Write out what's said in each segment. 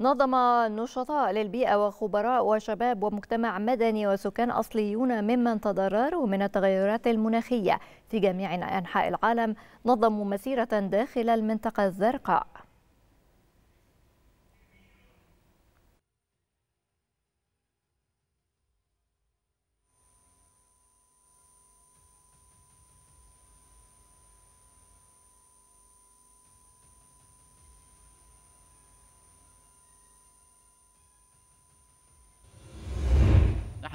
نظم نشطاء للبيئة وخبراء وشباب ومجتمع مدني وسكان أصليون ممن تضرروا من التغيرات المناخية في جميع أنحاء العالم نظموا مسيرة داخل المنطقة الزرقاء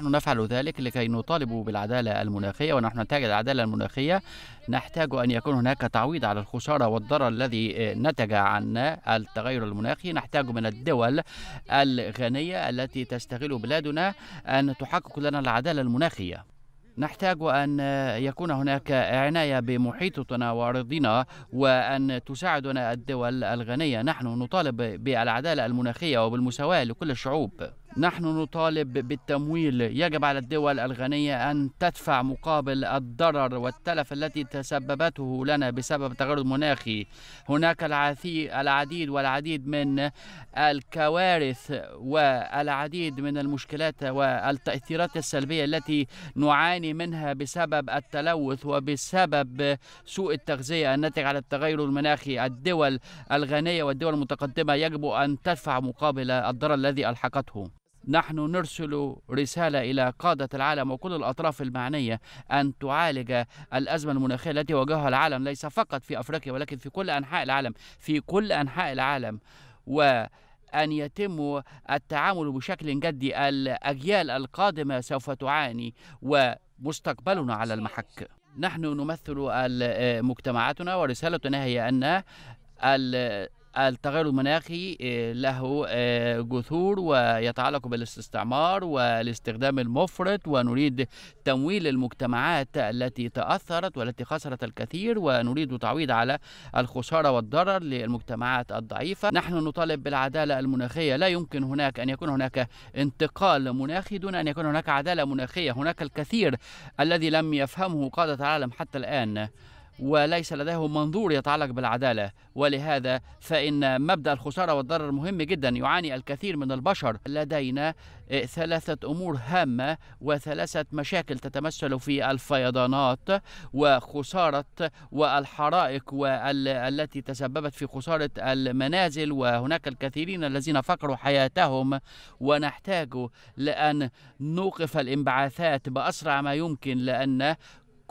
نحن نفعل ذلك لكي نطالب بالعدالة المناخية ونحن نحتاج العدالة المناخية نحتاج أن يكون هناك تعويض على الخسارة والضرر الذي نتج عن التغير المناخي نحتاج من الدول الغنية التي تستغل بلادنا أن تحقق لنا العدالة المناخية نحتاج أن يكون هناك عناية بمحيطنا وأرضنا وأن تساعدنا الدول الغنية نحن نطالب بالعدالة المناخية وبالمساواة لكل الشعوب نحن نطالب بالتمويل يجب على الدول الغنية أن تدفع مقابل الضرر والتلف التي تسببته لنا بسبب التغير المناخي هناك العديد والعديد من الكوارث والعديد من المشكلات والتأثيرات السلبية التي نعاني منها بسبب التلوث وبسبب سوء التغذية الناتج على التغير المناخي الدول الغنية والدول المتقدمة يجب أن تدفع مقابل الضرر الذي ألحقته نحن نرسل رسالة إلى قادة العالم وكل الأطراف المعنية أن تعالج الأزمة المناخية التي واجهها العالم ليس فقط في أفريقيا ولكن في كل أنحاء العالم في كل أنحاء العالم و أن يتم التعامل بشكل جدي الأجيال القادمة سوف تعاني ومستقبلنا على المحك نحن نمثل مجتمعاتنا ورسالتنا هي أن التغير المناخي آه، له آه، جذور ويتعلق بالاستعمار والاستخدام المفرط ونريد تمويل المجتمعات التي تأثرت والتي خسرت الكثير ونريد تعويض على الخسارة والضرر للمجتمعات الضعيفة نحن نطالب بالعدالة المناخية لا يمكن هناك أن يكون هناك انتقال مناخي دون أن يكون هناك عدالة مناخية هناك الكثير الذي لم يفهمه قادة العالم حتى الآن وليس لديه منظور يتعلق بالعدالة ولهذا فإن مبدأ الخسارة والضرر مهم جدا يعاني الكثير من البشر لدينا آه، ثلاثة أمور هامة وثلاثة مشاكل تتمثل في الفيضانات وخسارة والحرائق التي تسببت في خسارة المنازل وهناك الكثيرين الذين فقروا حياتهم ونحتاج لأن نوقف الانبعاثات بأسرع ما يمكن لأن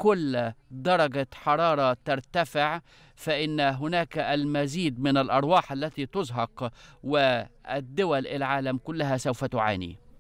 كل درجة حرارة ترتفع فإن هناك المزيد من الأرواح التي تزهق والدول العالم كلها سوف تعاني